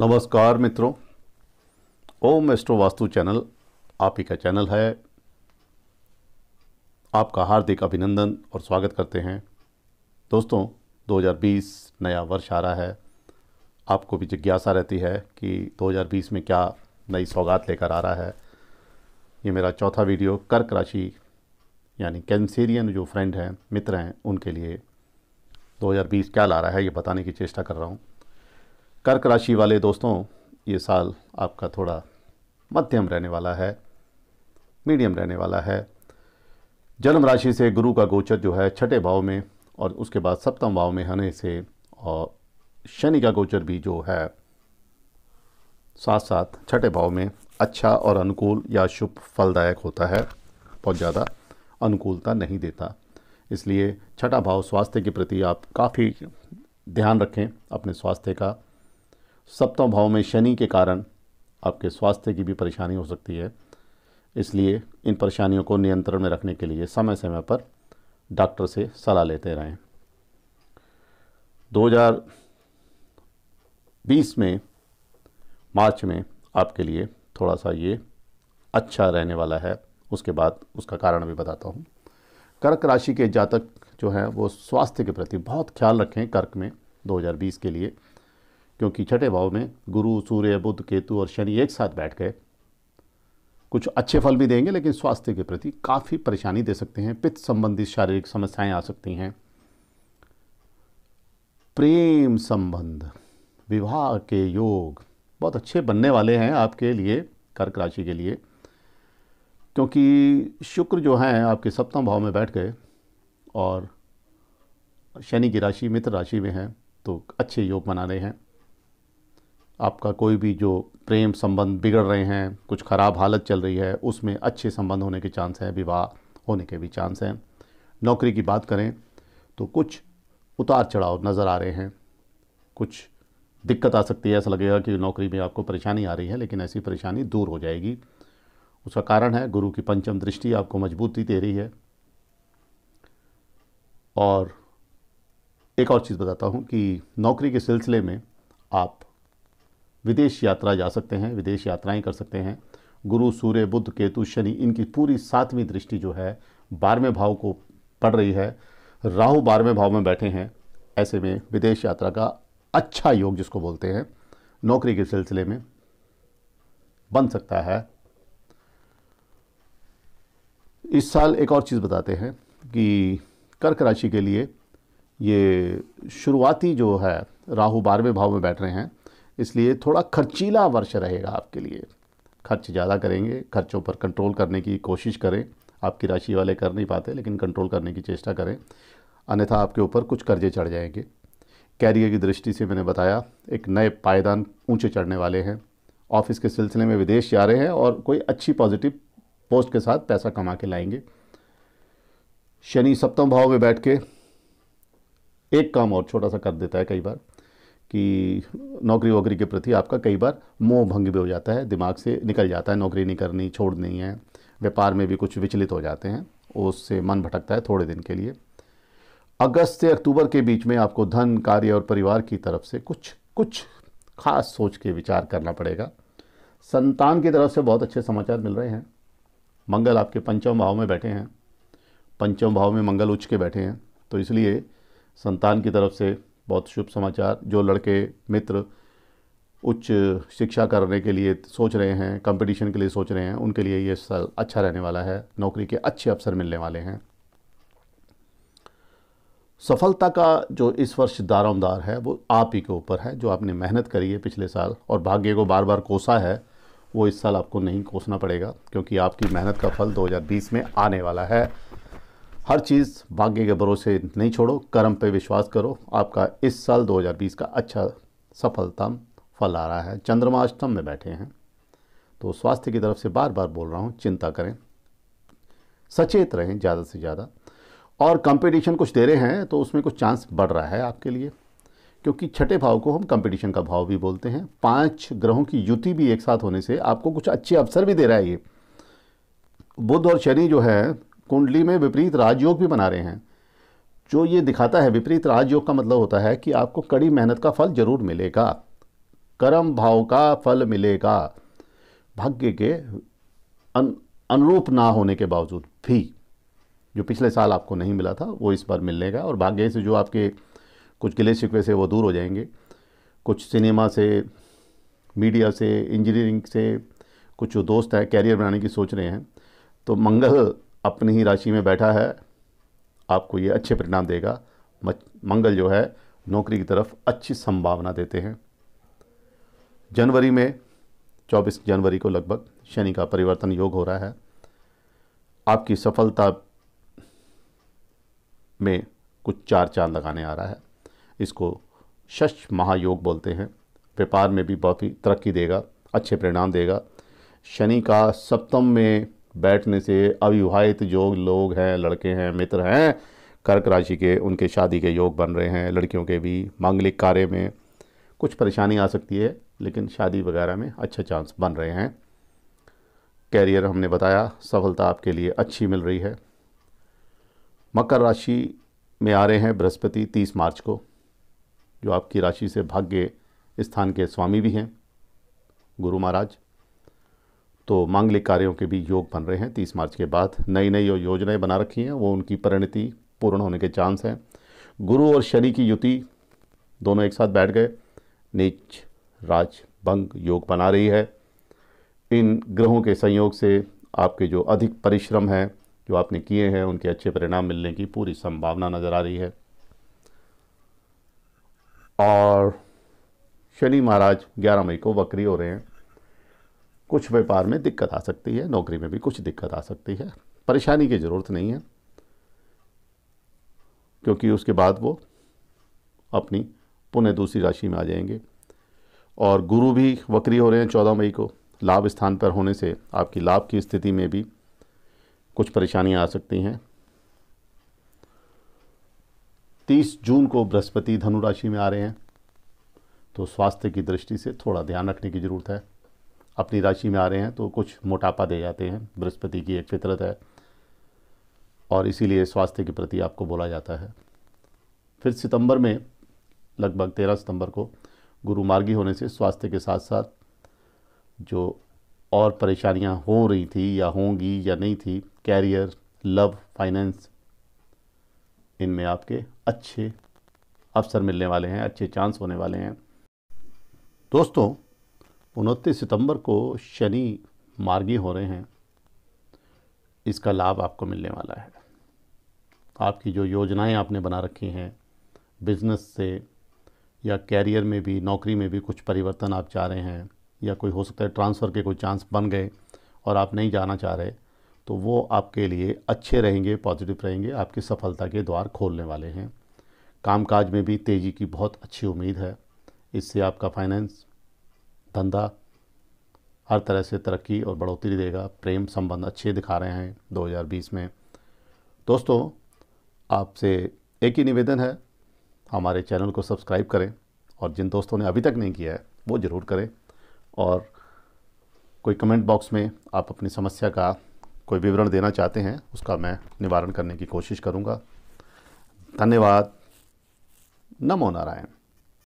नमस्कार मित्रों ओम astro vastu channel आप ही का चैनल है आपका हार्दिक अभिनंदन और स्वागत करते हैं दोस्तों 2020 नया वर्ष आ रहा है आपको भी जिज्ञासा रहती है कि 2020 में क्या नई सौगात लेकर आ रहा है ये मेरा चौथा वीडियो कर्क राशि यानी कैंसेरियन जो फ्रेंड हैं मित्र हैं उनके लिए 2020 क्या ला रहा है ये बताने की चेष्टा कर रहा हूँ कर्क राशि वाले दोस्तों ये साल आपका थोड़ा मध्यम रहने वाला है मीडियम रहने वाला है जन्म राशि से गुरु का गोचर जो है छठे भाव में और उसके बाद सप्तम भाव में होने से और शनि का गोचर भी जो है साथ साथ छठे भाव में अच्छा और अनुकूल या शुभ फलदायक होता है बहुत ज़्यादा अनुकूलता नहीं देता इसलिए छठा भाव स्वास्थ्य के प्रति आप काफ़ी ध्यान रखें अपने स्वास्थ्य का सप्तम भाव में शनि के कारण आपके स्वास्थ्य की भी परेशानी हो सकती है इसलिए इन परेशानियों को नियंत्रण में रखने के लिए समय समय पर डॉक्टर से सलाह लेते रहें 2020 में मार्च में आपके लिए थोड़ा सा ये अच्छा रहने वाला है उसके बाद उसका कारण भी बताता हूँ कर्क राशि के जातक जो हैं वो स्वास्थ्य के प्रति बहुत ख्याल रखें कर्क में 2020 के लिए क्योंकि छठे भाव में गुरु सूर्य बुद्ध केतु और शनि एक साथ बैठ गए कुछ अच्छे फल भी देंगे लेकिन स्वास्थ्य के प्रति काफ़ी परेशानी दे सकते हैं पित्त संबंधित शारीरिक समस्याएं आ सकती हैं प्रेम संबंध विवाह के योग बहुत अच्छे बनने वाले हैं आपके लिए कर्क राशि के लिए क्योंकि शुक्र जो हैं आपके सप्तम भाव में बैठ गए और शनि की राशि मित्र राशि में हैं तो अच्छे योग रहे हैं आपका कोई भी जो प्रेम संबंध बिगड़ रहे हैं कुछ ख़राब हालत चल रही है उसमें अच्छे संबंध होने के चांस हैं विवाह होने के भी चांस हैं नौकरी की बात करें तो कुछ उतार चढ़ाव नज़र आ रहे हैं कुछ दिक्कत आ सकती है ऐसा लगेगा कि नौकरी में आपको परेशानी आ रही है लेकिन ऐसी परेशानी दूर हो जाएगी उसका कारण है गुरु की पंचम दृष्टि आपको मजबूती दे रही है और एक और चीज़ बताता हूँ कि नौकरी के सिलसिले में आप विदेश यात्रा जा सकते हैं विदेश यात्राएं कर सकते हैं गुरु सूर्य बुद्ध केतु शनि इनकी पूरी सातवीं दृष्टि जो है बारहवें भाव को पड़ रही है राहु बारहवें भाव में बैठे हैं ऐसे में विदेश यात्रा का अच्छा योग जिसको बोलते हैं नौकरी के सिलसिले में बन सकता है इस साल एक और चीज़ बताते हैं कि कर्क राशि के लिए ये शुरुआती जो है राहु बारहवें भाव में बैठ रहे हैं इसलिए थोड़ा खर्चीला वर्ष रहेगा आपके लिए खर्च ज़्यादा करेंगे खर्चों पर कंट्रोल करने की कोशिश करें आपकी राशि वाले कर नहीं पाते लेकिन कंट्रोल करने की चेष्टा करें अन्यथा आपके ऊपर कुछ कर्जे चढ़ जाएंगे कैरियर की दृष्टि से मैंने बताया एक नए पायदान ऊंचे चढ़ने वाले हैं ऑफिस के सिलसिले में विदेश जा रहे हैं और कोई अच्छी पॉजिटिव पोस्ट के साथ पैसा कमा के लाएंगे शनि सप्तम भाव में बैठ के एक काम और छोटा सा कर देता है कई बार कि नौकरी वोकरी के प्रति आपका कई बार मोह भंग भी हो जाता है दिमाग से निकल जाता है नौकरी नहीं करनी छोड़नी है व्यापार में भी कुछ विचलित हो जाते हैं उससे मन भटकता है थोड़े दिन के लिए अगस्त से अक्टूबर के बीच में आपको धन कार्य और परिवार की तरफ से कुछ कुछ खास सोच के विचार करना पड़ेगा संतान की तरफ से बहुत अच्छे समाचार मिल रहे हैं मंगल आपके पंचम भाव में बैठे हैं पंचम भाव में मंगल उच्च के बैठे हैं तो इसलिए संतान की तरफ से बहुत शुभ समाचार जो लड़के मित्र उच्च शिक्षा करने के लिए सोच रहे हैं कंपटीशन के लिए सोच रहे हैं उनके लिए ये साल अच्छा रहने वाला है नौकरी के अच्छे अवसर मिलने वाले हैं सफलता का जो इस वर्ष दारोमदार है वो आप ही के ऊपर है जो आपने मेहनत करी है पिछले साल और भाग्य को बार बार कोसा है वो इस साल आपको नहीं कोसना पड़ेगा क्योंकि आपकी मेहनत का फल 2020 में आने वाला है हर चीज़ भाग्य के भरोसे नहीं छोड़ो कर्म पे विश्वास करो आपका इस साल 2020 का अच्छा सफलता फल आ रहा है चंद्रमा अष्टम में बैठे हैं तो स्वास्थ्य की तरफ से बार बार बोल रहा हूँ चिंता करें सचेत रहें ज़्यादा से ज़्यादा और कंपटीशन कुछ दे रहे हैं तो उसमें कुछ चांस बढ़ रहा है आपके लिए क्योंकि छठे भाव को हम कंपटीशन का भाव भी बोलते हैं पांच ग्रहों की युति भी एक साथ होने से आपको कुछ अच्छे अवसर भी दे रहा है ये बुध और शनि जो है कुंडली में विपरीत राजयोग भी बना रहे हैं जो ये दिखाता है विपरीत राजयोग का मतलब होता है कि आपको कड़ी मेहनत का फल जरूर मिलेगा कर्म भाव का फल मिलेगा भाग्य के अन, अनुरूप ना होने के बावजूद भी जो पिछले साल आपको नहीं मिला था वो इस बार मिलने का और भाग्य से जो आपके कुछ गिले शिकवे से वो दूर हो जाएंगे कुछ सिनेमा से मीडिया से इंजीनियरिंग से कुछ जो दोस्त हैं कैरियर बनाने की सोच रहे हैं तो मंगल अपनी ही राशि में बैठा है आपको ये अच्छे परिणाम देगा मंगल जो है नौकरी की तरफ अच्छी संभावना देते हैं जनवरी में 24 जनवरी को लगभग शनि का परिवर्तन योग हो रहा है आपकी सफलता में कुछ चार चांद लगाने आ रहा है इसको शश महायोग बोलते हैं व्यापार में भी बहुत ही तरक्की देगा अच्छे परिणाम देगा शनि का सप्तम में बैठने से अविवाहित जो लोग हैं लड़के हैं मित्र हैं कर्क राशि के उनके शादी के योग बन रहे हैं लड़कियों के भी मांगलिक कार्य में कुछ परेशानी आ सकती है लेकिन शादी वगैरह में अच्छे चांस बन रहे हैं कैरियर हमने बताया सफलता आपके लिए अच्छी मिल रही है मकर राशि में आ रहे हैं बृहस्पति तीस मार्च को जो आपकी राशि से भाग्य स्थान के स्वामी भी हैं गुरु महाराज तो मांगलिक कार्यों के भी योग बन रहे हैं तीस मार्च के बाद नई नई योजनाएं बना रखी हैं वो उनकी परिणति पूर्ण होने के चांस हैं गुरु और शनि की युति दोनों एक साथ बैठ गए नीच राज भंग योग बना रही है इन ग्रहों के संयोग से आपके जो अधिक परिश्रम हैं जो आपने किए हैं उनके अच्छे परिणाम मिलने की पूरी संभावना नज़र आ रही है और शनि महाराज 11 मई को वक्री हो रहे हैं कुछ व्यापार में दिक्कत आ सकती है नौकरी में भी कुछ दिक्कत आ सकती है परेशानी की ज़रूरत नहीं है क्योंकि उसके बाद वो अपनी पुनः दूसरी राशि में आ जाएंगे और गुरु भी वक्री हो रहे हैं चौदह मई को लाभ स्थान पर होने से आपकी लाभ की स्थिति में भी कुछ परेशानियां आ सकती हैं तीस जून को बृहस्पति धनु राशि में आ रहे हैं तो स्वास्थ्य की दृष्टि से थोड़ा ध्यान रखने की ज़रूरत है अपनी राशि में आ रहे हैं तो कुछ मोटापा दे जाते हैं बृहस्पति की एक फितरत है और इसीलिए स्वास्थ्य के प्रति आपको बोला जाता है फिर सितंबर में लगभग तेरह सितंबर को गुरु मार्गी होने से स्वास्थ्य के साथ साथ जो और परेशानियां हो रही थी या होंगी या नहीं थी कैरियर लव फाइनेंस इनमें आपके अच्छे अवसर मिलने वाले हैं अच्छे चांस होने वाले हैं दोस्तों उनतीस सितंबर को शनि मार्गी हो रहे हैं इसका लाभ आपको मिलने वाला है आपकी जो योजनाएं आपने बना रखी हैं बिजनेस से या कैरियर में भी नौकरी में भी कुछ परिवर्तन आप चाह रहे हैं या कोई हो सकता है ट्रांसफ़र के कोई चांस बन गए और आप नहीं जाना चाह रहे तो वो आपके लिए अच्छे रहेंगे पॉजिटिव रहेंगे आपकी सफलता के द्वार खोलने वाले हैं कामकाज में भी तेज़ी की बहुत अच्छी उम्मीद है इससे आपका फाइनेंस धंधा हर तरह से तरक्की और बढ़ोतरी देगा प्रेम संबंध अच्छे दिखा रहे हैं 2020 में दोस्तों आपसे एक ही निवेदन है हमारे चैनल को सब्सक्राइब करें और जिन दोस्तों ने अभी तक नहीं किया है वो ज़रूर करें और कोई कमेंट बॉक्स में आप अपनी समस्या का कोई विवरण देना चाहते हैं उसका मैं निवारण करने की कोशिश करूँगा धन्यवाद नमो नारायण